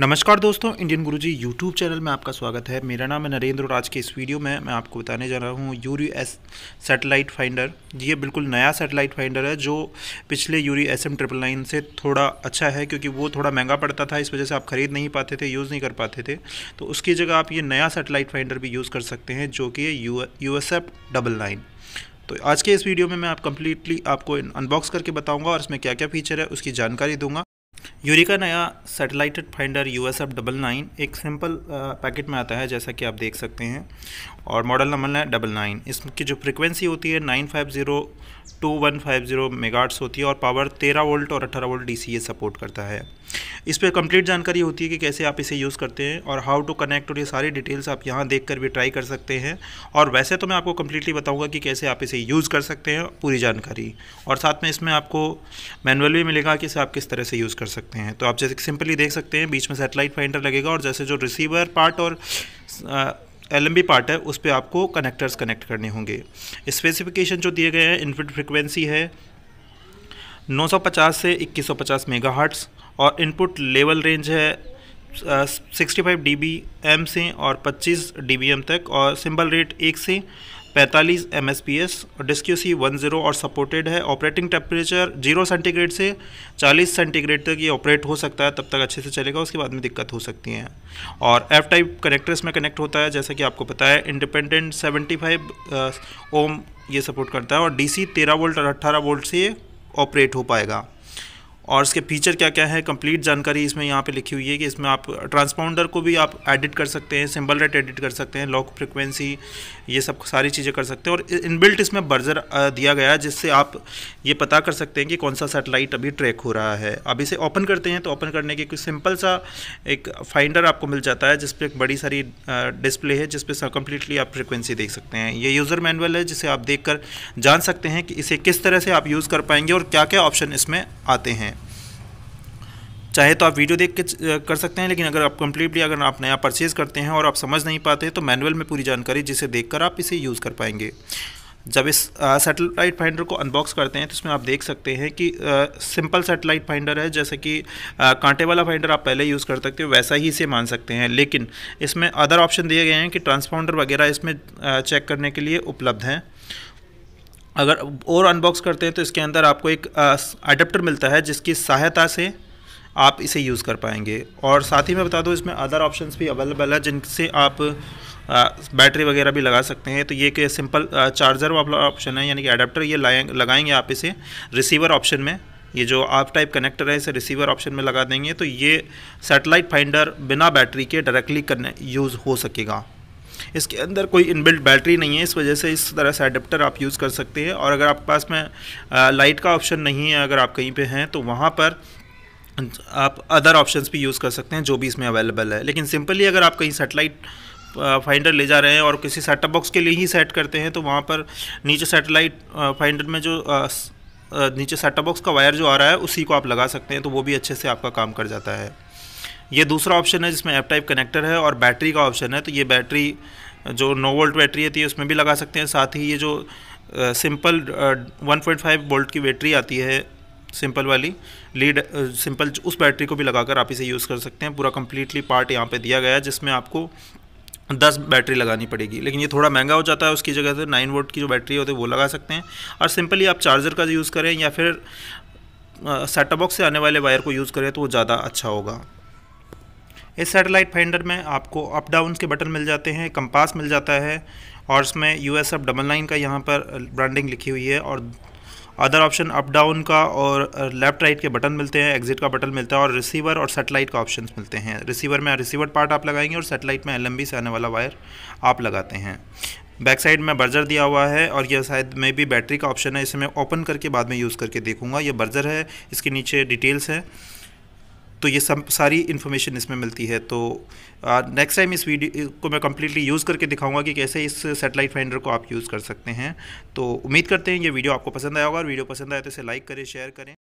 नमस्कार दोस्तों इंडियन गुरुजी YouTube channel में आपका स्वागत है मेरा नाम है नरेंद्र और आज के इस वीडियो में मैं आपको बताने जा रहा हूँ यूरी एस सेटेलाइट फाइंडर ये बिल्कुल नया सेटेलाइट फाइंडर है जो पिछले Eureka S M triple nine से थोड़ा अच्छा है क्योंकि वो थोड़ा महंगा पड़ता था इस वजह से आप ख़रीद नहीं पाते थे यूज़ नहीं कर पाते थे तो उसकी जगह आप ये नया सेटेलाइट फाइंडर भी यूज़ कर सकते हैं जो कि है U S F double nine तो आज के इस वीडियो में मैं आप कम्प्लीटली आपको अनबॉक्स करके बताऊंगा और इसमें क्या क्या फीचर है उसकी जानकारी दूंगा यूरिका नया satellite finder U S F double nine एक सिंपल पैकेट uh, में आता है जैसा कि आप देख सकते हैं और मॉडल नंबर है डबल नाइन इसकी जो फ्रिक्वेंसी होती है nine five zero two one five zero megahertz होती है और पावर तेरह वोल्ट और अठारह volt D C A support करता है इस पर कंप्लीट जानकारी होती है कि कैसे आप इसे यूज़ करते हैं और हाउ टू कनेक्ट और ये सारी डिटेल्स आप यहाँ देख कर भी ट्राई कर सकते हैं और वैसे तो मैं आपको कम्प्लीटली बताऊँगा कि कैसे आप इसे यूज़ कर सकते हैं पूरी जानकारी और साथ में इसमें आपको मैनुअल भी मिलेगा कि इसे आप किस तरह से यूज़ कर सकते सकते हैं तो आप जैसे सिंपली देख सकते हैं बीच में सेटेलाइट फाइंडर लगेगा और जैसे जो रिसीवर पार्ट और एल पार्ट है उस पर आपको कनेक्टर्स कनेक्ट करने होंगे स्पेसिफिकेशन जो दिए गए हैं इनपुट फ्रिक्वेंसी है 950 से 2150 मेगाहर्ट्ज़ और इनपुट लेवल रेंज है sixty five D B M से और पच्चीस डी बी एम तक और सिंबल रेट एक से पैंतालीस एम और डिस्क्यू सी वन जीरो और सपोर्टेड है ऑपरेटिंग टेम्परेचर जीरो सेंटीग्रेड से चालीस सेंटीग्रेड तक ये ऑपरेट हो सकता है तब तक अच्छे से चलेगा उसके बाद में दिक्कत हो सकती है और एफ टाइप कनेक्टर इसमें कनेक्ट होता है जैसा कि आपको पता है इंडिपेंडेंट सेवेंटी फाइव ओम ये सपोर्ट करता है और डी सी तेरह वोल्ट और अट्ठारह वोल्ट से ये ऑपरेट हो पाएगा और इसके फीचर क्या क्या है कंप्लीट जानकारी इसमें यहाँ पे लिखी हुई है कि इसमें आप ट्रांसपाउंडर को भी आप एडिट कर सकते हैं सिंबल रेट एडिट कर सकते हैं लॉक फ्रिक्वेंसी ये सब सारी चीज़ें कर सकते हैं और इनबिल्ट इसमें बर्जर दिया गया है जिससे आप ये पता कर सकते हैं कि कौन सा सेटेलाइट अभी ट्रैक हो रहा है अब इसे ओपन करते हैं तो ओपन करने के कुछ सिंपल सा एक फाइंडर आपको मिल जाता है जिसपे एक बड़ी सारी डिस्प्ले है जिसपे कम्प्लीटली आप फ्रिक्वेंसी देख सकते हैं ये यूज़र मैनुअल है जिसे आप देख जान सकते हैं कि इसे किस तरह से आप यूज़ कर पाएंगे और क्या क्या ऑप्शन इसमें आते हैं चाहे तो आप वीडियो देख के कर सकते हैं लेकिन अगर आप कम्प्लीटली अगर आप नया परचेज़ करते हैं और आप समझ नहीं पाते तो मैनुअल में पूरी जानकारी जिसे देख आप इसे यूज़ कर पाएंगे जब इस सैटेलाइट फाइंडर को अनबॉक्स करते हैं तो इसमें आप देख सकते हैं कि सिंपल सैटेलाइट फाइंडर है जैसे कि आ, कांटे वाला फाइंडर आप पहले यूज़ कर सकते हो वैसा ही इसे मान सकते हैं लेकिन इसमें अदर ऑप्शन दिए गए हैं कि ट्रांसफाउंडर वगैरह इसमें आ, चेक करने के लिए उपलब्ध हैं अगर और अनबॉक्स करते हैं तो इसके अंदर आपको एक अडेप्टर मिलता है जिसकी सहायता से आप इसे यूज़ कर पाएंगे और साथ ही मैं बता दूँ इसमें अदर ऑप्शंस भी अवेलेबल है जिनसे आप बैटरी वगैरह भी लगा सकते हैं तो ये कि सिंपल चार्जर वाला ऑप्शन है यानी कि अडेप्टर ये लगाएंगे आप इसे रिसीवर ऑप्शन में ये जो आप टाइप कनेक्टर है इसे रिसीवर ऑप्शन में लगा देंगे तो ये सैटेलाइट फाइंडर बिना बैटरी के डायरेक्टली यूज़ हो सकेगा इसके अंदर कोई इनबिल्ट बैटरी नहीं है इस वजह से इस तरह से अडेप्टर आप यूज़ कर सकते हैं और अगर आपके पास में लाइट का ऑप्शन नहीं है अगर आप कहीं पे हैं तो वहाँ पर आप अदर ऑप्शंस भी यूज़ कर सकते हैं जो भी इसमें अवेलेबल है लेकिन सिंपली अगर आप कहीं सेटेलाइट फाइंडर ले जा रहे हैं और किसी सेटअप बॉक्स के लिए ही सेट करते हैं तो वहाँ पर नीचे सेटेलाइट फाइंडर में जो नीचे सेटअप बॉक्स का वायर जो आ रहा है उसी को आप लगा सकते हैं तो वो भी अच्छे से आपका काम कर जाता है ये दूसरा ऑप्शन है जिसमें एप टाइप कनेक्टर है और बैटरी का ऑप्शन है तो ये बैटरी जो नो वोल्ट बैटरी होती है उसमें भी लगा सकते हैं साथ ही ये जो simple one point five volt की बैटरी आती है सिंपल वाली लीड सिंपल उस बैटरी को भी लगाकर आप इसे यूज़ कर सकते हैं पूरा कम्प्लीटली पार्ट यहाँ पे दिया गया है जिसमें आपको दस बैटरी लगानी पड़ेगी लेकिन ये थोड़ा महंगा हो जाता है उसकी जगह से नाइन वोट की जो बैटरी होती है वो लगा सकते हैं और सिंपली आप चार्जर का यूज़ करें या फिर सेटअप बॉक्स से आने वाले वायर को यूज़ करें तो वो ज़्यादा अच्छा होगा इस सैटेलाइट फाइंडर में आपको अप डाउन के बटन मिल जाते हैं कंपास मिल जाता है और इसमें U S F double nine का यहाँ पर ब्रांडिंग लिखी हुई है और अदर ऑप्शन अप डाउन का और लेफ्ट uh, राइट के बटन मिलते हैं एग्जिट का बटन मिलता है और रिसीवर और सेटेलाइट का ऑप्शन मिलते हैं रिसीवर में रिसीवर पार्ट आप लगाएंगे और सेटेलाइट में एल से आने वाला वायर आप लगाते हैं बैक साइड में बर्जर दिया हुआ है और यह शायद में भी बैटरी का ऑप्शन है इसे मैं ओपन करके बाद में यूज़ करके देखूँगा यह बर्जर है इसके नीचे डिटेल्स हैं तो ये सब सारी इन्फॉर्मेशन इसमें मिलती है तो नेक्स्ट टाइम इस वीडियो को मैं कम्प्लीटली यूज़ करके दिखाऊंगा कि कैसे इस सेटेलाइट फाइंडर को आप यूज़ कर सकते हैं तो उम्मीद करते हैं ये वीडियो आपको पसंद आया होगा और वीडियो पसंद आए तो इसे लाइक करें शेयर करें